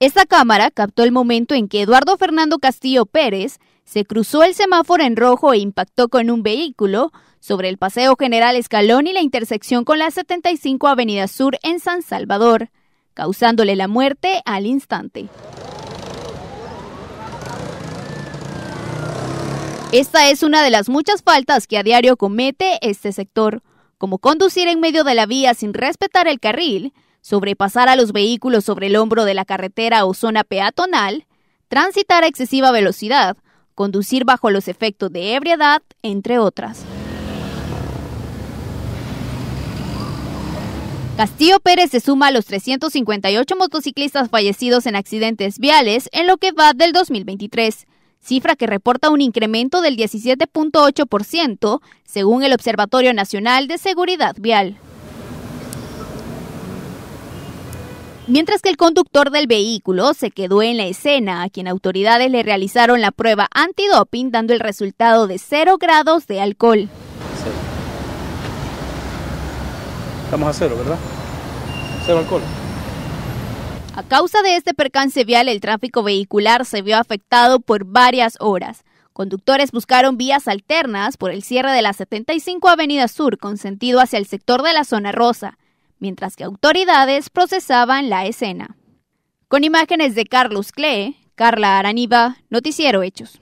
Esta cámara captó el momento en que Eduardo Fernando Castillo Pérez se cruzó el semáforo en rojo e impactó con un vehículo sobre el Paseo General Escalón y la intersección con la 75 Avenida Sur en San Salvador, causándole la muerte al instante. Esta es una de las muchas faltas que a diario comete este sector, como conducir en medio de la vía sin respetar el carril, sobrepasar a los vehículos sobre el hombro de la carretera o zona peatonal, transitar a excesiva velocidad, conducir bajo los efectos de ebriedad, entre otras. Castillo Pérez se suma a los 358 motociclistas fallecidos en accidentes viales en lo que va del 2023, cifra que reporta un incremento del 17.8% según el Observatorio Nacional de Seguridad Vial. mientras que el conductor del vehículo se quedó en la escena, a quien autoridades le realizaron la prueba antidoping dando el resultado de 0 grados de alcohol. Estamos a cero, ¿verdad? Cero alcohol. A causa de este percance vial, el tráfico vehicular se vio afectado por varias horas. Conductores buscaron vías alternas por el cierre de la 75 Avenida Sur con sentido hacia el sector de la zona rosa mientras que autoridades procesaban la escena. Con imágenes de Carlos Klee, Carla Araniba, Noticiero Hechos.